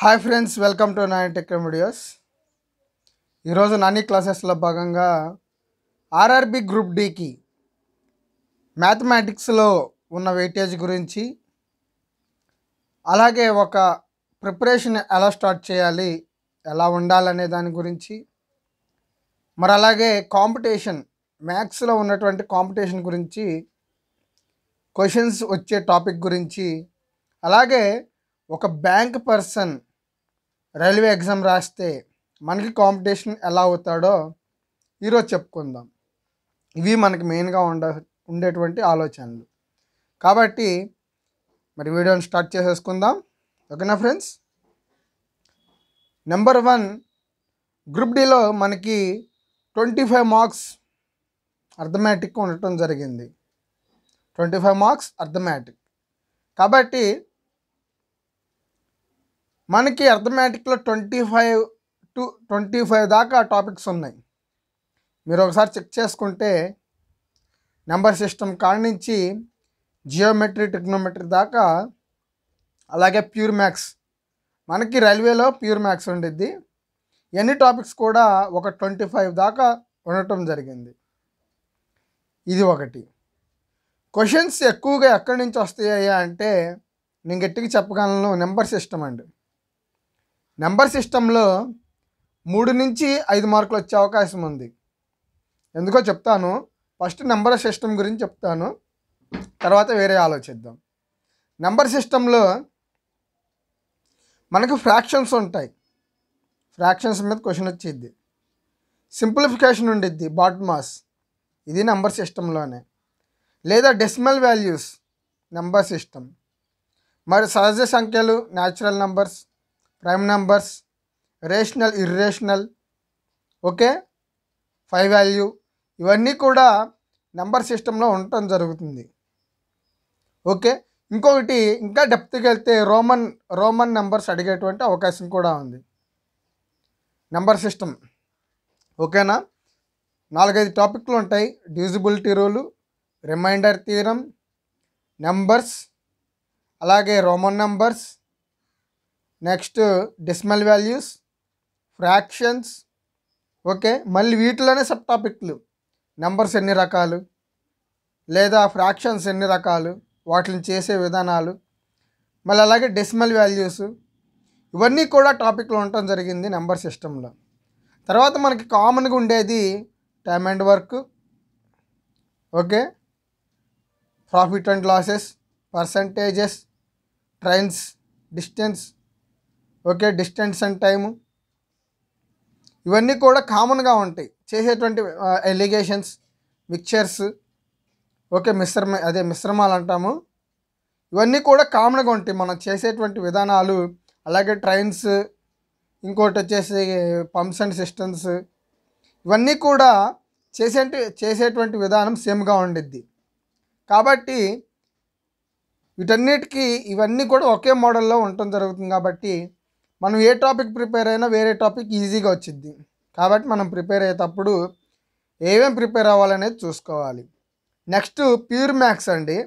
hi friends welcome to Nani tech videos ఈరోజు నాని క్లాసెస్లో భాగంగా ఆర్ఆర్బి గ్రూప్ డికి మ్యాథమెటిక్స్లో ఉన్న వెయిటేజ్ గురించి అలాగే ఒక ప్రిపరేషన్ ఎలా స్టార్ట్ చేయాలి ఎలా ఉండాలనే దాని గురించి మరి అలాగే కాంపిటీషన్ మ్యాథ్స్లో ఉన్నటువంటి కాంపిటీషన్ గురించి క్వశ్చన్స్ వచ్చే టాపిక్ గురించి అలాగే ఒక బ్యాంక్ పర్సన్ రైల్వే ఎగ్జామ్ రాస్తే మనకి కాంపిటీషన్ ఎలా అవుతాడో ఈరోజు చెప్పుకుందాం ఇవి మనకి మెయిన్గా ఉండ ఉండేటువంటి ఆలోచనలు కాబట్టి మరి వీడియోని స్టార్ట్ చేసేసుకుందాం ఓకేనా ఫ్రెండ్స్ నెంబర్ వన్ గ్రూప్ డిలో మనకి ట్వంటీ ఫైవ్ మార్క్స్ అర్థమెటిక్ ఉండటం జరిగింది ట్వంటీ ఫైవ్ మార్క్స్ అర్థమెటిక్ కాబట్టి మనకి అర్థమెటిక్లో twenty five to twenty five దాకా టాపిక్స్ ఉన్నాయి మీరు ఒకసారి చెక్ చేసుకుంటే నెంబర్ సిస్టమ్ కాడి నుంచి జియోమెట్రీ టెక్నోమెట్రీ దాకా అలాగే ప్యూర్ మ్యాథ్స్ మనకి రైల్వేలో ప్యూర్ మ్యాథ్స్ ఉండిద్ది ఎన్ని టాపిక్స్ కూడా ఒక ట్వంటీ ఫైవ్ దాకా ఉండటం జరిగింది ఇది ఒకటి క్వశ్చన్స్ ఎక్కువగా ఎక్కడి నుంచి వస్తాయా అంటే నేను గట్టిగా చెప్పగలను నెంబర్ సిస్టమ్ అండి నెంబర్ సిస్టంలో మూడు నుంచి ఐదు మార్కులు వచ్చే అవకాశం ఉంది ఎందుకో చెప్తాను ఫస్ట్ నెంబర్ సిస్టమ్ గురించి చెప్తాను తర్వాత వేరే ఆలోచిద్దాం నెంబర్ సిస్టంలో మనకు ఫ్రాక్షన్స్ ఉంటాయి ఫ్రాక్షన్స్ మీద క్వశ్చన్ వచ్చేది సింప్లిఫికేషన్ ఉండిద్ది బాట్మాస్ ఇది నెంబర్ సిస్టంలోనే లేదా డెసిమల్ వాల్యూస్ నెంబర్ సిస్టమ్ మరి సహజ సంఖ్యలు natural numbers prime numbers rational irrational okay face value ఇవన్నీ కూడా నంబర్ సిస్టంలో ఉండటం జరుగుతుంది ఓకే ఇంకొకటి ఇంకా డెప్త్కి వెళ్తే రోమన్ రోమన్ నంబర్స్ అడిగేటువంటి అవకాశం కూడా ఉంది నంబర్ సిస్టమ్ ఓకేనా నాలుగైదు టాపిక్లు ఉంటాయి divisibility rule remainder theorem numbers అలాగే Roman numbers next decimal values fractions okay మళ్ళీ వీటిలోనే సబ్ టాపిక్లు నెంబర్స్ ఎన్ని రకాలు లేదా ఫ్రాక్షన్స్ ఎన్ని రకాలు వాటిని చేసే విధానాలు మళ్ళీ అలాగే డెసిమల్ వాల్యూస్ ఇవన్నీ కూడా టాపిక్లో ఉండటం జరిగింది నెంబర్ సిస్టంలో తర్వాత మనకి కామన్గా ఉండేది time and work okay profit and losses percentages trains distance okay distance and time ఇవన్నీ కూడా కామన్గా ఉంటాయి చేసేటువంటి ఎలిగేషన్స్ మిక్చర్స్ ఓకే మిశ్రమ అదే మిశ్రమాలు అంటాము ఇవన్నీ కూడా కామన్గా ఉంటాయి మనం చేసేటువంటి విధానాలు అలాగే ట్రైన్స్ ఇంకోటి వచ్చేసి పంప్స్ అండ్ సిస్టమ్స్ ఇవన్నీ కూడా చేసే చేసేటువంటి విధానం సేమ్గా ఉండిద్ది కాబట్టి వీటన్నిటికీ ఇవన్నీ కూడా ఒకే మోడల్లో ఉండటం జరుగుతుంది కాబట్టి మనం ఏ టాపిక్ ప్రిపేర్ అయినా వేరే టాపిక్ ఈజీగా వచ్చింది కాబట్టి మనం ప్రిపేర్ అయ్యేటప్పుడు ఏమేమి ప్రిపేర్ అవ్వాలనేది చూసుకోవాలి నెక్స్ట్ ప్యూర్ మ్యాథ్స్ అండి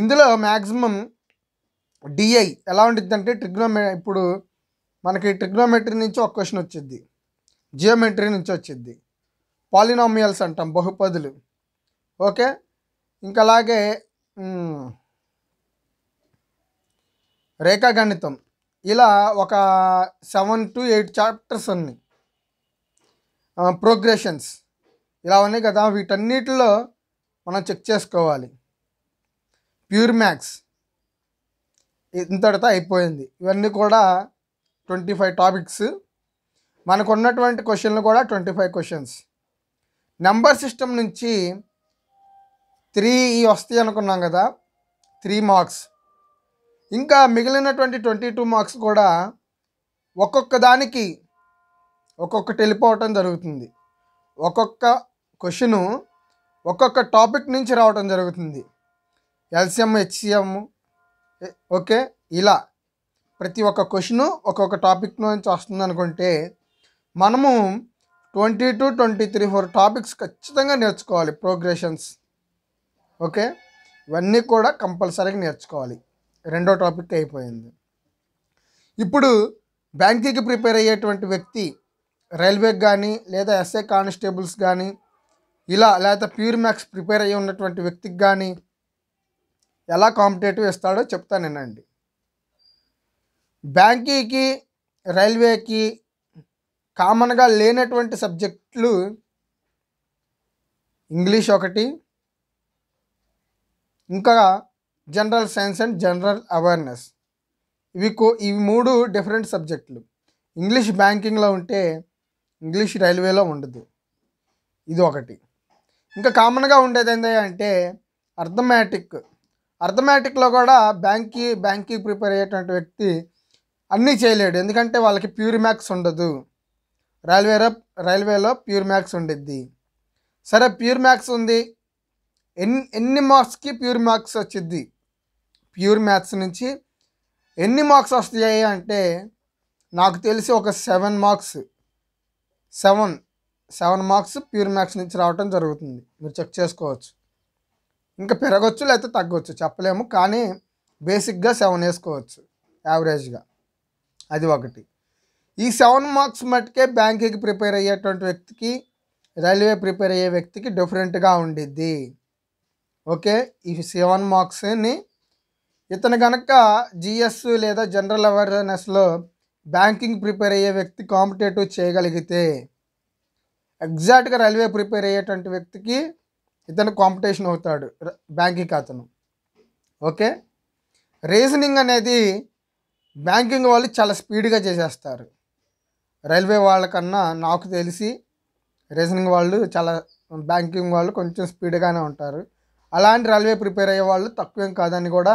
ఇందులో మ్యాక్సిమం డిఐ ఎలా ఉంటుంది అంటే ట్రిగ్నోమే ఇప్పుడు మనకి ట్రిగ్నోమెట్రీ నుంచి ఒక క్వశ్చన్ వచ్చింది జియోమెట్రీ నుంచి వచ్చింది పాలినామియల్స్ అంటాం బహుపదులు ఓకే ఇంకా అలాగే రేఖాగణితం ఇలా ఒక సెవెన్ టు ఎయిట్ చాప్టర్స్ ఉన్నాయి ప్రోగ్రెషన్స్ ఇలా ఉన్నాయి కదా వీటన్నిటిలో మనం చెక్ చేసుకోవాలి ప్యూర్ మ్యాథ్స్ ఇంతటితో అయిపోయింది ఇవన్నీ కూడా ట్వంటీ ఫైవ్ టాపిక్స్ మనకు ఉన్నటువంటి క్వశ్చన్లు కూడా twenty five questions number system నుంచి త్రీ వస్తాయి అనుకున్నాం కదా త్రీ మార్క్స్ ఇంకా మిగిలినటువంటి ట్వంటీ టూ మార్క్స్ కూడా ఒక్కొక్క దానికి ఒక్కొక్కటి వెళ్ళిపోవటం జరుగుతుంది ఒక్కొక్క క్వశ్చను ఒక్కొక్క టాపిక్ నుంచి రావటం జరుగుతుంది ఎల్సిఎం హెచ్సిఎం ఓకే ఇలా ప్రతి ఒక్క క్వశ్చను ఒక్కొక్క టాపిక్ నుంచి వస్తుంది అనుకుంటే మనము twenty two twenty three four topics ఖచ్చితంగా నేర్చుకోవాలి ప్రోగ్రెషన్స్ ఓకే ఇవన్నీ కూడా కంపల్సరీగా నేర్చుకోవాలి రెండో టాపిక్ అయిపోయింది ఇప్పుడు బ్యాంకింగ్కి ప్రిపేర్ అయ్యేటువంటి వ్యక్తి రైల్వేకి కానీ లేదా ఎస్ఏ కానిస్టేబుల్స్ కానీ ఇలా లేదా ప్యూర్ మ్యాక్స్ ప్రిపేర్ అయ్యి ఉన్నటువంటి వ్యక్తికి కానీ ఎలా కాంపిటేటివ్ ఇస్తాడో వినండి బ్యాంకీకి రైల్వేకి కామన్గా లేనటువంటి సబ్జెక్టులు ఇంగ్లీష్ ఒకటి ఇంకా general science and general awareness ఇవి కో ఇవి మూడు డిఫరెంట్ సబ్జెక్టులు ఇంగ్లీష్ బ్యాంకింగ్లో ఉంటే ఇంగ్లీష్ రైల్వేలో ఉండదు ఇది ఒకటి ఇంకా కామన్గా ఉండేది అంటే అర్థమాటిక్ అర్థమాటిక్లో కూడా బ్యాంకి బ్యాంకింగ్ ప్రిపేర్ అయ్యేటువంటి వ్యక్తి అన్నీ చేయలేడు ఎందుకంటే వాళ్ళకి ప్యూర్ మ్యాక్స్ ఉండదు రైల్వే రైల్వేలో ప్యూర్ మ్యాక్స్ ఉండిద్ది సరే ప్యూర్ మ్యాక్స్ ఉంది ఎన్ని ఎన్ని మార్క్స్కి ప్యూర్ మార్క్స్ వచ్చింది ప్యూర్ మ్యాథ్స్ నుంచి ఎన్ని మార్క్స్ వస్తాయి అంటే నాకు తెలిసి ఒక seven marks seven seven marks pure maths నుంచి రావటం జరుగుతుంది మీరు చెక్ చేసుకోవచ్చు ఇంకా పెరగచ్చు లేకపోతే తగ్గవచ్చు చెప్పలేము కానీ బేసిక్గా సెవెన్ వేసుకోవచ్చు యావరేజ్గా అది ఒకటి ఈ సెవెన్ మార్క్స్ మట్టుకే బ్యాంకింగ్ ప్రిపేర్ అయ్యేటువంటి వ్యక్తికి రైల్వే ప్రిపేర్ అయ్యే వ్యక్తికి డిఫరెంట్గా ఉండిద్ది ఓకే ఈ సెవెన్ మార్క్స్ని ఇతను కనుక జిఎస్ లేదా జనరల్ అవేర్నెస్లో బ్యాంకింగ్ ప్రిపేర్ అయ్యే వ్యక్తి కాంపిటేటివ్ చేయగలిగితే ఎగ్జాక్ట్గా రైల్వే ప్రిపేర్ అయ్యేటువంటి వ్యక్తికి ఇతను కాంపిటీషన్ అవుతాడు బ్యాంకింగ్ అతను ఓకే రీజనింగ్ అనేది బ్యాంకింగ్ వాళ్ళు చాలా స్పీడ్గా చేసేస్తారు రైల్వే వాళ్ళకన్నా నాకు తెలిసి రీజనింగ్ వాళ్ళు చాలా బ్యాంకింగ్ వాళ్ళు కొంచెం స్పీడ్గానే ఉంటారు అలాంటి రైల్వే ప్రిపేర్ అయ్యే వాళ్ళు తక్కువేం కాదని కూడా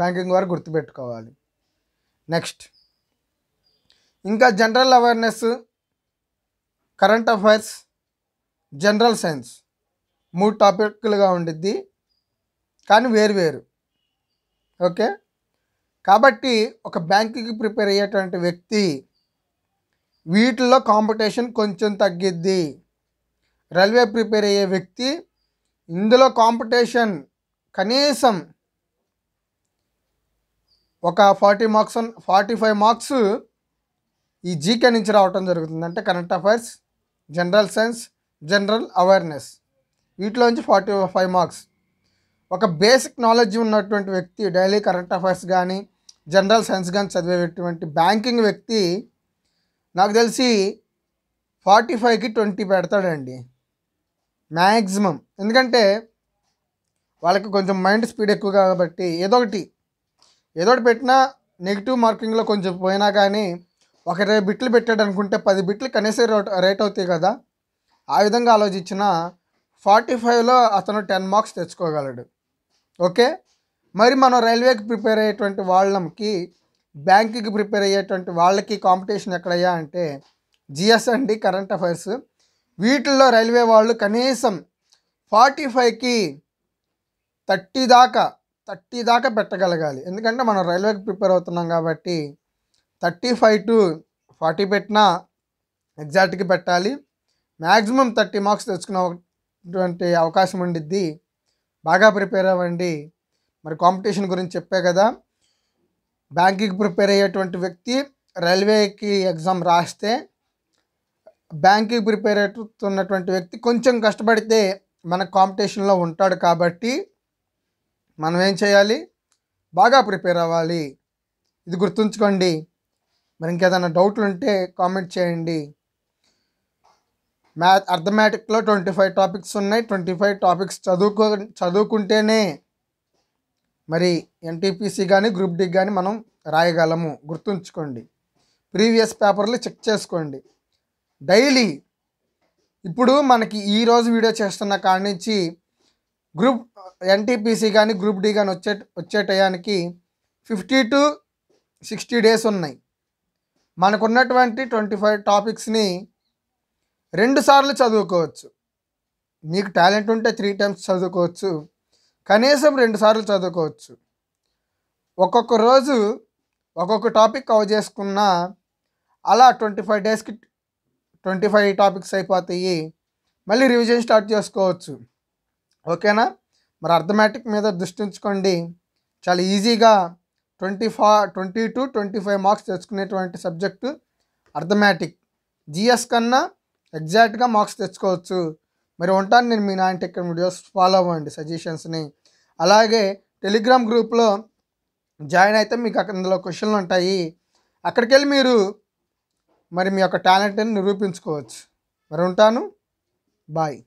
బ్యాంకింగ్ వారు గుర్తుపెట్టుకోవాలి నెక్స్ట్ ఇంకా general awareness current affairs general science మూడు టాపిక్లుగా ఉండిద్ది కానీ వేరు వేరు ఓకే కాబట్టి ఒక బ్యాంకుకి ప్రిపేర్ అయ్యేటువంటి వ్యక్తి వీటిల్లో కాంపిటీషన్ కొంచెం తగ్గిద్ది రైల్వే ప్రిపేర్ అయ్యే వ్యక్తి ఇందులో కాంపిటీషన్ కనీసం ఒక forty marks forty five marks ఈ జీకే నుంచి రావటం జరుగుతుంది అంటే current affairs general science general awareness వీటిలోంచి ఫార్టీ ఫైవ్ మార్క్స్ ఒక బేసిక్ నాలెడ్జ్ ఉన్నటువంటి వ్యక్తి డైలీ కరెంట్ అఫైర్స్ కానీ జనరల్ సైన్స్ కానీ చదివేటువంటి బ్యాంకింగ్ వ్యక్తి నాకు తెలిసి ఫార్టీ ఫైవ్కి ట్వంటీ పెడతాడండి మ్యాక్సిమం ఎందుకంటే వాళ్ళకి కొంచెం మైండ్ స్పీడ్ ఎక్కువ కాబట్టి ఏదో ఒకటి ఏదో పెట్టినా నెగిటివ్ మార్కింగ్లో కొంచెం పోయినా కానీ ఒక ఇరవై బిట్లు పెట్టాడు అనుకుంటే పది బిట్లు కనీసం రేట్ అవుతాయి కదా ఆ విధంగా ఆలోచించిన ఫార్టీ ఫైవ్లో అతను టెన్ మార్క్స్ తెచ్చుకోగలడు ఓకే మరి మనం రైల్వేకి ప్రిపేర్ అయ్యేటువంటి వాళ్ళకి బ్యాంకుకి ప్రిపేర్ అయ్యేటువంటి వాళ్ళకి కాంపిటీషన్ ఎక్కడయ్యా అంటే జిఎస్ అండి కరెంట్ అఫైర్స్ వీటిల్లో రైల్వే వాళ్ళు కనీసం ఫార్టీ ఫైవ్కి థర్టీ దాకా థర్టీ దాకా పెట్టగలగాలి ఎందుకంటే మనం రైల్వేకి ప్రిపేర్ అవుతున్నాం కాబట్టి థర్టీ ఫైవ్ టు ఫార్టీ పెట్టినా ఎగ్జాక్ట్కి పెట్టాలి మ్యాక్సిమం థర్టీ మార్క్స్ తెచ్చుకునేటువంటి అవకాశం ఉండిద్ది బాగా ప్రిపేర్ అవ్వండి మరి కాంపిటీషన్ గురించి చెప్పే కదా బ్యాంకింగ్ ప్రిపేర్ అయ్యేటువంటి వ్యక్తి రైల్వేకి ఎగ్జామ్ రాస్తే బ్యాంకింగ్ ప్రిపేర్ అవుతున్నటువంటి వ్యక్తి కొంచెం కష్టపడితే మన కాంపిటీషన్లో ఉంటాడు కాబట్టి మనం ఏం చేయాలి బాగా ప్రిపేర్ అవ్వాలి ఇది గుర్తుంచుకోండి మరి ఇంకేదైనా డౌట్లు ఉంటే కామెంట్ చేయండి మ్యాథ్ అర్థమెటిక్లో ట్వంటీ ఫైవ్ టాపిక్స్ ఉన్నాయి ట్వంటీ ఫైవ్ టాపిక్స్ చదువుకో చదువుకుంటేనే మరి ఎన్టీపీసీ కానీ గ్రూప్ డి కానీ మనం రాయగలము గుర్తుంచుకోండి ప్రీవియస్ పేపర్లు చెక్ చేసుకోండి డైలీ ఇప్పుడు మనకి ఈరోజు వీడియో చేస్తున్న కాడి నుంచి గ్రూప్ ఎన్టీపీసీ కానీ గ్రూప్ డి కానీ వచ్చే వచ్చే టయానికి ఫిఫ్టీ టు సిక్స్టీ డేస్ ఉన్నాయి మనకున్నటువంటి ట్వంటీ ఫైవ్ టాపిక్స్ని రెండుసార్లు చదువుకోవచ్చు మీకు టాలెంట్ ఉంటే త్రీ టైమ్స్ చదువుకోవచ్చు కనీసం రెండుసార్లు చదువుకోవచ్చు ఒక్కొక్క రోజు ఒక్కొక్క టాపిక్ కవర్ చేసుకున్న అలా ట్వంటీ ఫైవ్ డేస్కి ట్వంటీ ఫైవ్ టాపిక్స్ అయిపోతాయి మళ్ళీ రివిజన్ స్టార్ట్ చేసుకోవచ్చు ఓకేనా మరి అర్థమెటిక్ మీద దృష్టి ఉంచుకోండి చాలా ఈజీగా ట్వంటీ ఫా twenty two twenty five marks తెచ్చుకునేటువంటి సబ్జెక్టు అర్థమెటిక్ జిఎస్ కన్నా ఎగ్జాక్ట్గా మార్క్స్ తెచ్చుకోవచ్చు మరి ఉంటాను నేను మీ నాయన టెక్ వీడియోస్ ఫాలో అవ్వండి సజెషన్స్ని అలాగే టెలిగ్రామ్ గ్రూప్లో జాయిన్ అయితే మీకు అక్కడ అందులో క్వశ్చన్లు ఉంటాయి అక్కడికి వెళ్ళి మీరు మరి మీ యొక్క టాలెంట్ని నిరూపించుకోవచ్చు మరి ఉంటాను బాయ్